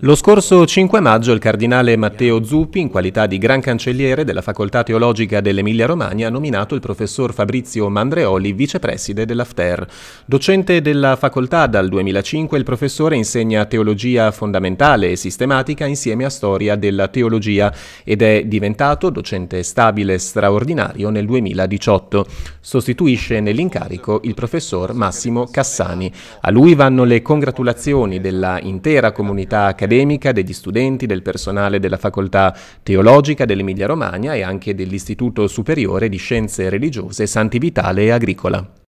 Lo scorso 5 maggio il cardinale Matteo Zuppi, in qualità di Gran Cancelliere della Facoltà Teologica dell'Emilia-Romagna, ha nominato il professor Fabrizio Mandreoli vicepreside dell'AFTER. Docente della facoltà dal 2005, il professore insegna teologia fondamentale e sistematica insieme a storia della teologia ed è diventato docente stabile straordinario nel 2018. Sostituisce nell'incarico il professor Massimo Cassani. A lui vanno le congratulazioni della intera comunità accademica, degli studenti, del personale della Facoltà Teologica dell'Emilia Romagna e anche dell'Istituto Superiore di Scienze Religiose, Santi Vitale e Agricola.